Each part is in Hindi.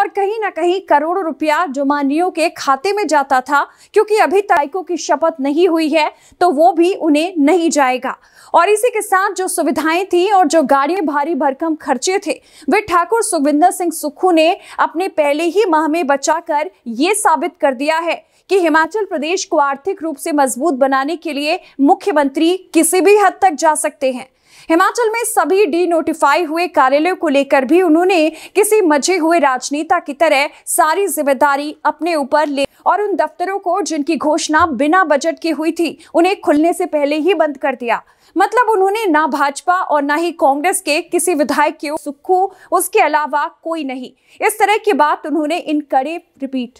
और कहीं ना कहीं करोड़ों रुपया जुमानियों के खाते में जाता था क्योंकि अभी तायकों की शपथ नहीं हुई है तो वो भी उन्हें नहीं जाएगा और इसी के साथ जो सुविधाएं थी और जो गाड़ियां भारी भरकम खर्चे थे वे ठाकुर सुखविंदर सिंह सुक्खू ने अपने पहले ही माह में बचाकर ये साबित कर दिया है कि हिमाचल प्रदेश को आर्थिक रूप से मजबूत बनाने के लिए मुख्यमंत्री किसी भी हद तक जा सकते हैं हिमाचल में सभी डी नोटिफाई हुए कार्यालयों को लेकर भी उन्होंने किसी मजे हुए राजनेता की तरह सारी जिम्मेदारी अपने ऊपर ले और उन दफ्तरों को जिनकी घोषणा बिना बजट की हुई थी उन्हें खुलने से पहले ही बंद कर दिया मतलब उन्होंने ना भाजपा और ना ही कांग्रेस के किसी विधायक के सुखू उसके अलावा कोई नहीं इस तरह की बात उन्होंने इन कड़े रिपीट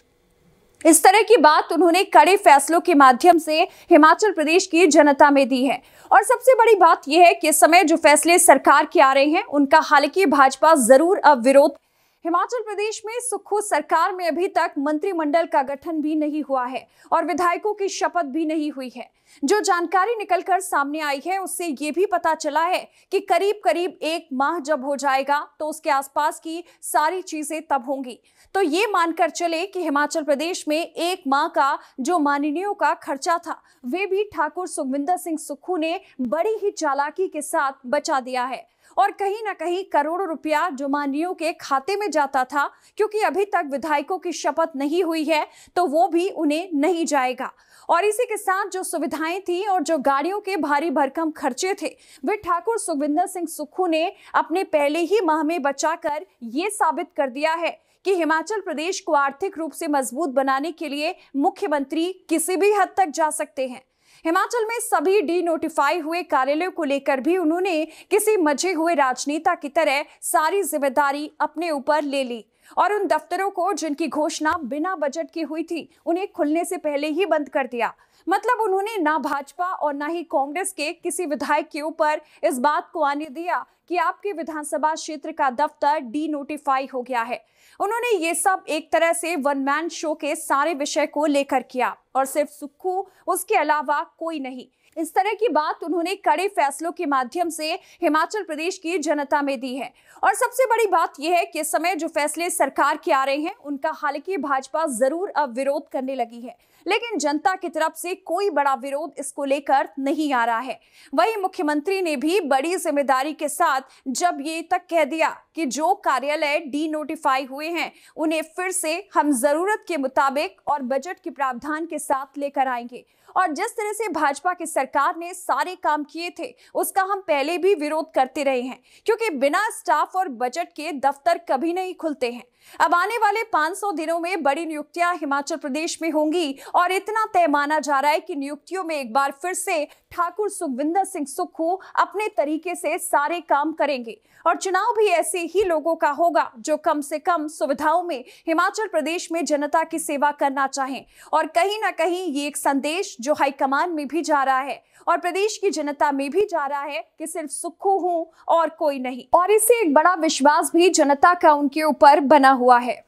इस तरह की बात उन्होंने कड़े फैसलों के माध्यम से हिमाचल प्रदेश की जनता में दी है और सबसे बड़ी बात यह है कि इस समय जो फैसले सरकार के आ रहे हैं उनका हालांकि भाजपा जरूर अब विरोध हिमाचल प्रदेश में सुक्खू सरकार में अभी तक मंत्रिमंडल का गठन भी नहीं हुआ है और विधायकों की शपथ भी नहीं हुई है जो जानकारी निकलकर सामने आई है उससे ये भी पता चला है कि करीब करीब एक माह जब हो जाएगा तो उसके आसपास की सारी चीजें तब होंगी तो ये मानकर चले कि हिमाचल प्रदेश में एक माह का जो माननीयों का खर्चा था वे भी ठाकुर सुखविंदर सिंह सुक्खू ने बड़ी ही चालाकी के साथ बचा दिया है और कहीं ना कहीं करोड़ों रुपया जुमानियों के खाते में जाता था क्योंकि अभी तक विधायकों की शपथ नहीं हुई है तो वो भी उन्हें नहीं जाएगा और इसी के साथ जो सुविधाएं थी और जो गाड़ियों के भारी भरकम खर्चे थे वे ठाकुर सुखविंदर सिंह सुक्खू ने अपने पहले ही माह में बचा कर ये साबित कर दिया है कि हिमाचल प्रदेश को आर्थिक रूप से मजबूत बनाने के लिए मुख्यमंत्री किसी भी हद तक जा सकते हैं हिमाचल में सभी डी नोटिफाई हुए कार्यालयों को लेकर भी उन्होंने किसी मचे हुए राजनेता की तरह सारी जिम्मेदारी अपने ऊपर ले ली और उन दफ्तरों को जिनकी घोषणा बिना बजट की हुई थी उन्हें खुलने से पहले ही बंद कर दिया मतलब उन्होंने ना भाजपा और ना ही कांग्रेस के किसी विधायक के ऊपर इस बात को आने दिया कि आपके विधानसभा क्षेत्र का दफ्तर डी नोटिफाई हो गया है उन्होंने ये सब एक तरह से वन मैन शो के सारे विषय को लेकर किया और सिर्फ सुक्खू उसके अलावा कोई नहीं इस तरह की बात उन्होंने कड़े फैसलों के माध्यम से हिमाचल प्रदेश की जनता में दी है और सबसे बड़ी बात यह है कि इस समय जो फैसले सरकार के आ रहे हैं उनका हालांकि भाजपा जरूर अब विरोध करने लगी है लेकिन जनता की तरफ से कोई बड़ा विरोध इसको लेकर नहीं आ रहा है वही मुख्यमंत्री ने भी बड़ी जिम्मेदारी के साथ जब ये तक कह दिया कि जो कार्यालय डी नोटिफाई हुए हैं उन्हें फिर से हम जरूरत के मुताबिक और बजट के प्रावधान के साथ लेकर आएंगे और जिस तरह से भाजपा की सरकार ने सारे काम किए थे उसका हम पहले भी विरोध करते रहे हैं क्योंकि बिना स्टाफ और बजट के दफ्तर कभी नहीं खुलते हैं अब आने वाले 500 दिनों में बड़ी नियुक्तियां हिमाचल प्रदेश में होंगी और इतना तय माना जा रहा है कि नियुक्तियों में एक बार फिर से ठाकुर सुखविंदर सिंह सुक्खू अपने तरीके से सारे काम करेंगे और चुनाव भी ऐसे ही लोगों का होगा जो कम से कम सुविधाओं में हिमाचल प्रदेश में जनता की सेवा करना चाहें और कहीं ना कहीं ये एक संदेश जो हाईकमान में भी जा रहा है और प्रदेश की जनता में भी जा रहा है कि सिर्फ सुखू हूं और कोई नहीं और इससे एक बड़ा विश्वास भी जनता का उनके ऊपर बना हुआ है